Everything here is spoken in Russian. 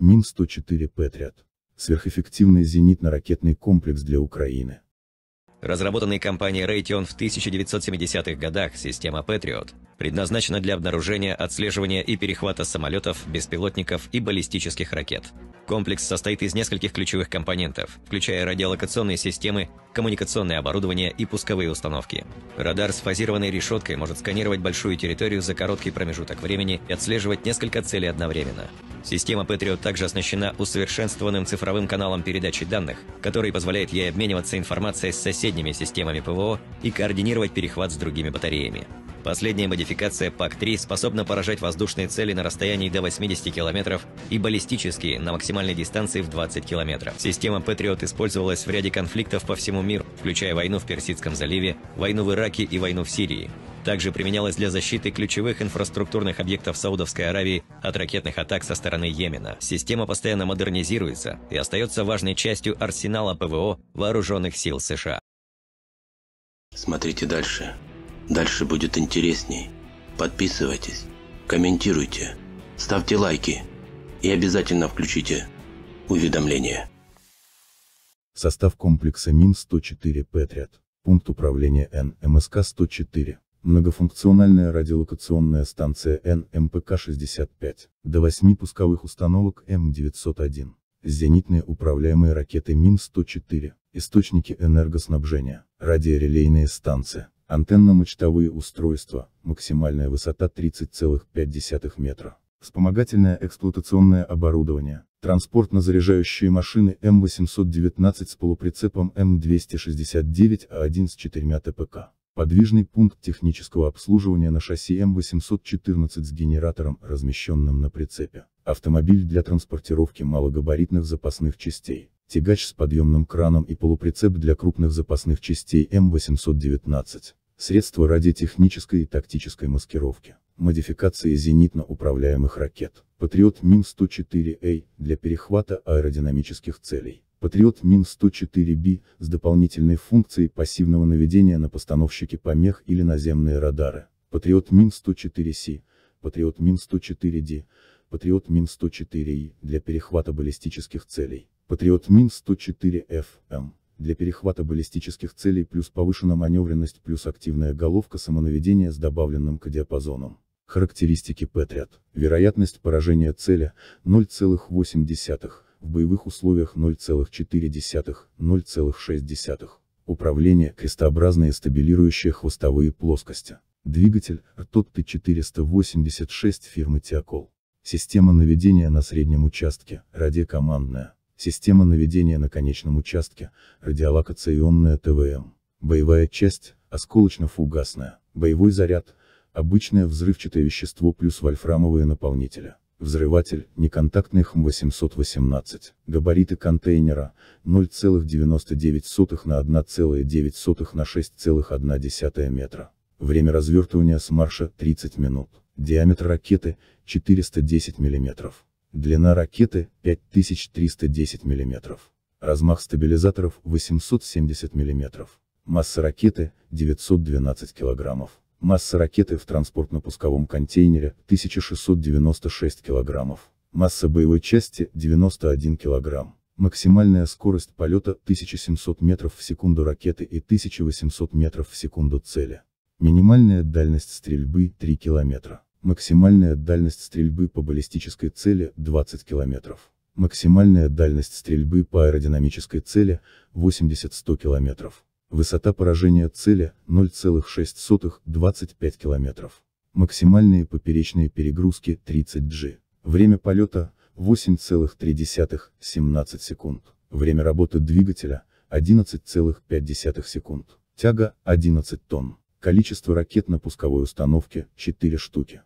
Мин-104 «Патриот» – сверхэффективный зенитно-ракетный комплекс для Украины. Разработанный компанией Raytheon в 1970-х годах, система Patriot предназначена для обнаружения, отслеживания и перехвата самолетов, беспилотников и баллистических ракет. Комплекс состоит из нескольких ключевых компонентов, включая радиолокационные системы, коммуникационное оборудование и пусковые установки. Радар с фазированной решеткой может сканировать большую территорию за короткий промежуток времени и отслеживать несколько целей одновременно. Система Patriot также оснащена усовершенствованным цифровым каналом передачи данных, который позволяет ей обмениваться информацией с соседними системами ПВО и координировать перехват с другими батареями. Последняя модификация ПАК-3 способна поражать воздушные цели на расстоянии до 80 километров и баллистические на максимальной дистанции в 20 километров. Система «Патриот» использовалась в ряде конфликтов по всему миру, включая войну в Персидском заливе, войну в Ираке и войну в Сирии. Также применялась для защиты ключевых инфраструктурных объектов Саудовской Аравии от ракетных атак со стороны Йемена. Система постоянно модернизируется и остается важной частью арсенала ПВО Вооруженных сил США. Смотрите дальше. Дальше будет интересней. Подписывайтесь, комментируйте, ставьте лайки и обязательно включите уведомления. Состав комплекса МИН-104 Патриот. Пункт управления нмск 104 Многофункциональная радиолокационная станция нмпк 65 До 8 пусковых установок М-901. Зенитные управляемые ракеты МИН-104. Источники энергоснабжения. Радиорелейные станции. Антенно-мачтовые устройства, максимальная высота 30,5 метра. Вспомогательное эксплуатационное оборудование, транспортно-заряжающие машины М819 с полуприцепом М269А1 с четырьмя ТПК. Подвижный пункт технического обслуживания на шасси М814 с генератором, размещенным на прицепе. Автомобиль для транспортировки малогабаритных запасных частей тягач с подъемным краном и полуприцеп для крупных запасных частей М819, средства радиотехнической и тактической маскировки, модификации зенитно управляемых ракет, Патриот Мин-104А для перехвата аэродинамических целей, Патриот Мин-104Б с дополнительной функцией пассивного наведения на постановщики помех или наземные радары, Патриот Мин-104С, Патриот Мин-104Д, Патриот Мин-104И для перехвата баллистических целей. Патриот Мин 104 FM. Для перехвата баллистических целей плюс повышена маневренность плюс активная головка самонаведения с добавленным к диапазоном. Характеристики Патриот. Вероятность поражения цели 0,8, в боевых условиях 0,4, 0,6. Управление крестообразные стабилирующие хвостовые плоскости. Двигатель РТОТ Т-486 фирмы Тиакол. Система наведения на среднем участке, радиокомандная. Система наведения на конечном участке, радиолокационная ТВМ. Боевая часть, осколочно-фугасная, боевой заряд, обычное взрывчатое вещество плюс вольфрамовые наполнители. Взрыватель, неконтактный ХМ-818, габариты контейнера, 0,99 на 1,9 на 6,1 метра. Время развертывания с марша 30 минут. Диаметр ракеты 410 мм. Длина ракеты 5310 мм. Размах стабилизаторов 870 мм. Масса ракеты 912 кг. Масса ракеты в транспортно-пусковом контейнере 1696 кг. Масса боевой части 91 кг. Максимальная скорость полета 1700 метров в секунду ракеты и 1800 метров в секунду цели. Минимальная дальность стрельбы 3 километра. Максимальная дальность стрельбы по баллистической цели – 20 км. Максимальная дальность стрельбы по аэродинамической цели – 80-100 км. Высота поражения цели – 0,6-25 км. Максимальные поперечные перегрузки – 30 G. Время полета – 8,3-17 секунд. Время работы двигателя – 11,5 секунд. Тяга – 11 тонн. Количество ракет на пусковой установке – 4 штуки.